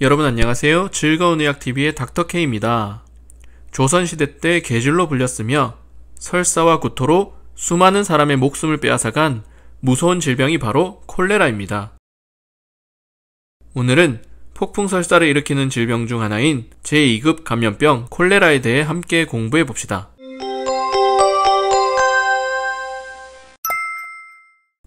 여러분 안녕하세요. 즐거운 의학TV의 닥터K입니다. 조선시대 때 계줄로 불렸으며 설사와 구토로 수많은 사람의 목숨을 빼앗아간 무서운 질병이 바로 콜레라입니다. 오늘은 폭풍설사를 일으키는 질병 중 하나인 제2급 감염병 콜레라에 대해 함께 공부해 봅시다.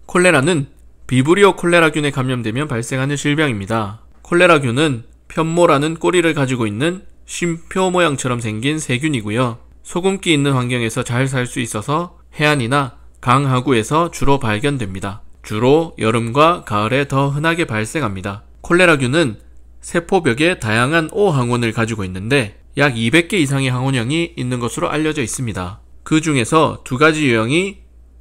콜레라는 비브리오 콜레라균에 감염되면 발생하는 질병입니다. 콜레라균은 편모라는 꼬리를 가지고 있는 쉼표 모양처럼 생긴 세균이고요. 소금기 있는 환경에서 잘 살 수 있어서 해안이나 강 하구에서 주로 발견됩니다. 주로 여름과 가을에 더 흔하게 발생합니다. 콜레라균은 세포벽에 다양한 O 항원을 가지고 있는데 약 200개 이상의 항원형이 있는 것으로 알려져 있습니다. 그 중에서 두 가지 유형이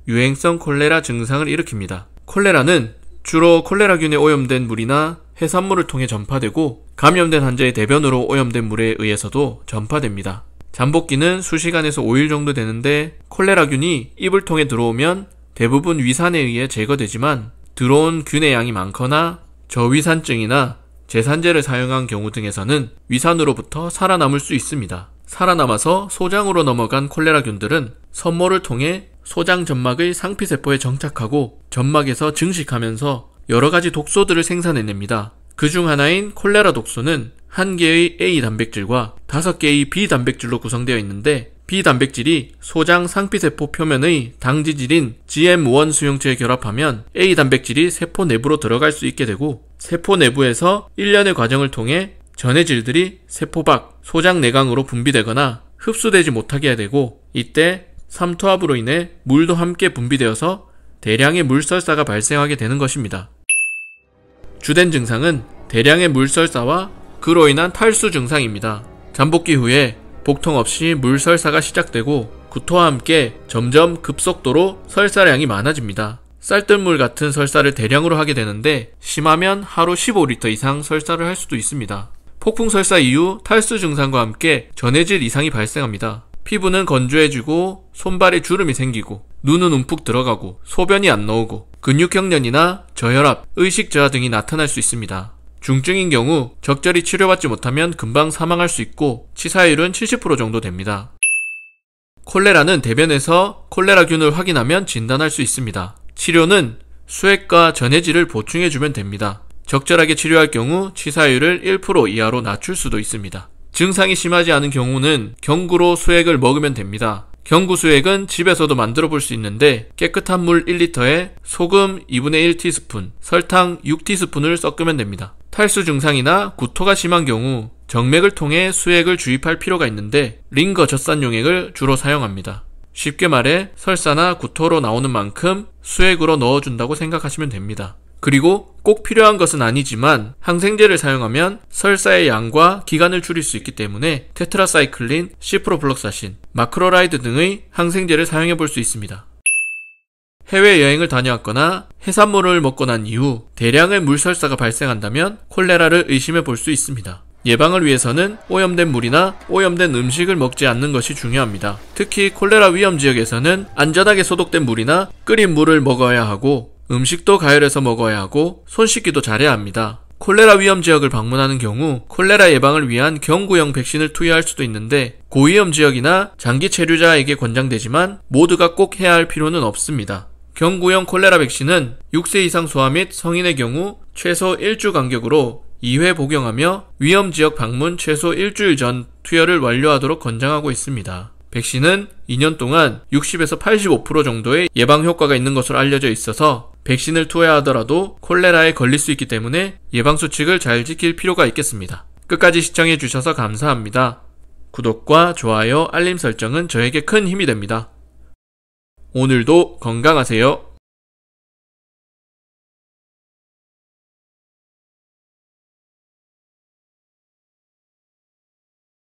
유행성 콜레라 증상을 일으킵니다. 콜레라는 주로 콜레라균에 오염된 물이나 해산물을 통해 전파되고 감염된 환자의 대변으로 오염된 물에 의해서도 전파됩니다. 잠복기는 수시간에서 5일 정도 되는데 콜레라균이 입을 통해 들어오면 대부분 위산에 의해 제거되지만 들어온 균의 양이 많거나 저위산증이나 재산제를 사용한 경우 등에서는 위산으로부터 살아남을 수 있습니다. 살아남아서 소장으로 넘어간 콜레라균들은 선모를 통해 소장 점막의 상피세포에 정착하고 점막에서 증식하면서 여러 가지 독소들을 생산해냅니다. 그 중 하나인 콜레라 독소는 한 개의 A 단백질과 다섯 개의 B 단백질로 구성되어 있는데 B 단백질이 소장 상피세포 표면의 당지질인 GM1 수용체에 결합하면 A 단백질이 세포 내부로 들어갈 수 있게 되고 세포 내부에서 1년의 과정을 통해 전해질들이 세포 밖 소장 내강으로 분비되거나 흡수되지 못하게 되고 이때 삼투압으로 인해 물도 함께 분비되어서 대량의 물설사가 발생하게 되는 것입니다. 주된 증상은 대량의 물설사와 그로 인한 탈수 증상입니다. 잠복기 후에 복통 없이 물설사가 시작되고 구토와 함께 점점 급속도로 설사량이 많아집니다. 쌀뜨물 같은 설사를 대량으로 하게 되는데 심하면 하루 15리터 이상 설사를 할 수도 있습니다. 폭풍 설사 이후 탈수 증상과 함께 전해질 이상이 발생합니다. 피부는 건조해지고 손발에 주름이 생기고 눈은 움푹 들어가고 소변이 안 나오고 근육경련이나 저혈압, 의식 저하 등이 나타날 수 있습니다. 중증인 경우 적절히 치료받지 못하면 금방 사망할 수 있고 치사율은 70% 정도 됩니다. 콜레라는 대변에서 콜레라균을 확인하면 진단할 수 있습니다. 치료는 수액과 전해질을 보충해주면 됩니다. 적절하게 치료할 경우 치사율을 1% 이하로 낮출 수도 있습니다. 증상이 심하지 않은 경우는 경구로 수액을 먹으면 됩니다. 경구 수액은 집에서도 만들어 볼 수 있는데 깨끗한 물 1리터에 소금 2분의 1티스푼, 설탕 6티스푼을 섞으면 됩니다. 탈수 증상이나 구토가 심한 경우 정맥을 통해 수액을 주입할 필요가 있는데 링거 젖산 용액을 주로 사용합니다. 쉽게 말해 설사나 구토로 나오는 만큼 수액으로 넣어준다고 생각하시면 됩니다. 그리고 꼭 필요한 것은 아니지만 항생제를 사용하면 설사의 양과 기간을 줄일 수 있기 때문에 테트라사이클린, 시프로블록사신, 마크로라이드 등의 항생제를 사용해 볼 수 있습니다. 해외여행을 다녀왔거나 해산물을 먹고 난 이후 대량의 물설사가 발생한다면 콜레라를 의심해 볼 수 있습니다. 예방을 위해서는 오염된 물이나 오염된 음식을 먹지 않는 것이 중요합니다. 특히 콜레라 위험 지역에서는 안전하게 소독된 물이나 끓인 물을 먹어야 하고 음식도 가열해서 먹어야 하고 손 씻기도 잘해야 합니다. 콜레라 위험 지역을 방문하는 경우 콜레라 예방을 위한 경구형 백신을 투여할 수도 있는데 고위험 지역이나 장기 체류자에게 권장되지만 모두가 꼭 해야 할 필요는 없습니다. 경구형 콜레라 백신은 6세 이상 소아 및 성인의 경우 최소 1주 간격으로 2회 복용하며 위험 지역 방문 최소 1주일 전 투여를 완료하도록 권장하고 있습니다. 백신은 2년 동안 60에서 85% 정도의 예방 효과가 있는 것으로 알려져 있어서 백신을 투여하더라도 콜레라에 걸릴 수 있기 때문에 예방수칙을 잘 지킬 필요가 있겠습니다. 끝까지 시청해주셔서 감사합니다. 구독과 좋아요, 알림 설정은 저에게 큰 힘이 됩니다. 오늘도 건강하세요.